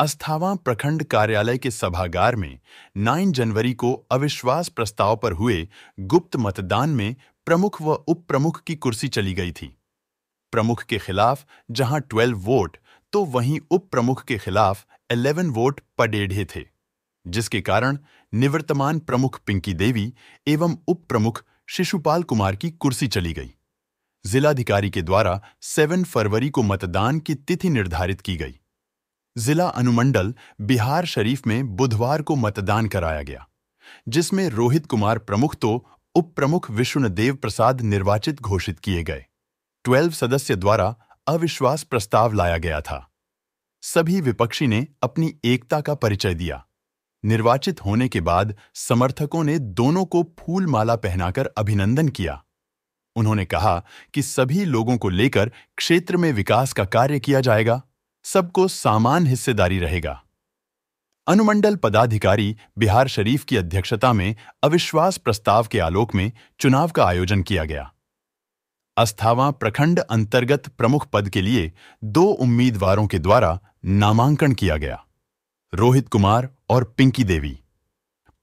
अस्थावा प्रखंड कार्यालय के सभागार में 9 जनवरी को अविश्वास प्रस्ताव पर हुए गुप्त मतदान में प्रमुख व उप प्रमुख की कुर्सी चली गई थी प्रमुख के खिलाफ जहां 12 वोट तो वहीं उप प्रमुख के खिलाफ 11 वोट पडेढ़े थे जिसके कारण निवर्तमान प्रमुख पिंकी देवी एवं उप प्रमुख शिशुपाल कुमार की कुर्सी चली गई जिलाधिकारी के द्वारा 7 फरवरी को मतदान की तिथि निर्धारित की गई जिला अनुमंडल बिहार शरीफ में बुधवार को मतदान कराया गया जिसमें रोहित कुमार प्रमुख तो उप प्रमुख विष्णुदेव प्रसाद निर्वाचित घोषित किए गए ट्वेल्व सदस्य द्वारा अविश्वास प्रस्ताव लाया गया था सभी विपक्षी ने अपनी एकता का परिचय दिया निर्वाचित होने के बाद समर्थकों ने दोनों को फूलमाला पहनाकर अभिनंदन किया उन्होंने कहा कि सभी लोगों को लेकर क्षेत्र में विकास का कार्य किया जाएगा सबको सामान हिस्सेदारी रहेगा अनुमंडल पदाधिकारी बिहार शरीफ की अध्यक्षता में अविश्वास प्रस्ताव के आलोक में चुनाव का आयोजन किया गया अस्थावा प्रखंड अंतर्गत प्रमुख पद के लिए दो उम्मीदवारों के द्वारा नामांकन किया गया रोहित कुमार और पिंकी देवी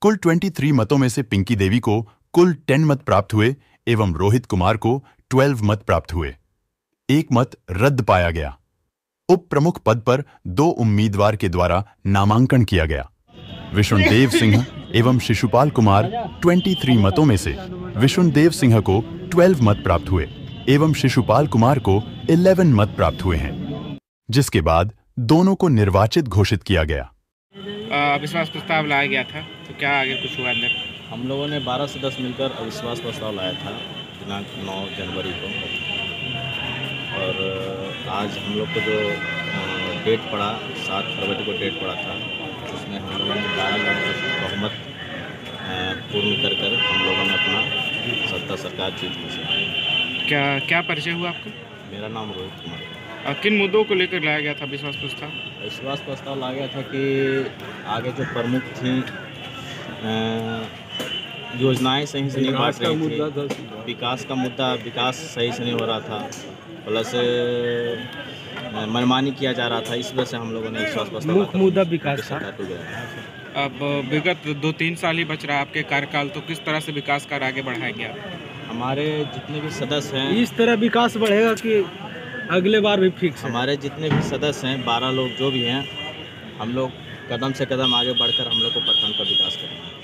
कुल 23 मतों में से पिंकी देवी को कुल 10 मत प्राप्त हुए एवं रोहित कुमार को 12 मत प्राप्त हुए एक मत रद्द पाया गया उप प्रमुख पद पर दो उम्मीदवार के द्वारा नामांकन किया गया विष्णुदेव सिंह एवं शिशुपाल कुमार 23 मतों में से विष्णुदेव सिंह को 12 मत प्राप्त हुए एवं शिशुपाल कुमार को 11 मत प्राप्त हुए हैं जिसके बाद दोनों को निर्वाचित घोषित किया गया अविश्वास प्रस्ताव लाया गया था तो क्या आगे कुछ हुआ अंदर हम लोगों ने 12 से 10 मिलकर अविश्वास प्रस्ताव लाया था दिनांक 9 जनवरी को और आज हम लोग को जो डेट पड़ा सात फरवरी को डेट पड़ा था उसमें हम लोगों ने बारह बहुमत पूर्ण कर कर हम लोगों ने अपना सत्ता सरकार जीत की क्या क्या परिचय हुआ आपका मेरा नाम रोहित कुमार और किन मुद्दों को लेकर लाया गया था विश्वास प्रस्ताव विश्वास प्रस्ताव लाया गया था कि आगे जो प्रमुख थी योजनाएं सही से नहीं बांट रही थी विकास का मुद्दा विकास सही से नहीं हो रहा था प्लस मनमानी किया जा रहा था इस वजह से हम लोगों ने विश्वास विकास अब विगत दो तीन साल ही बच रहा है आपके कार्यकाल तो किस तरह से विकास कार आगे बढ़ाया गया हमारे जितने भी सदस्य हैं इस तरह विकास बढ़ेगा कि अगले बार भी फिक्स हमारे जितने भी सदस्य हैं बारह लोग जो भी हैं हम लोग कदम से कदम आगे बढ़कर हम लोग को प्रखंड का विकास करेंगे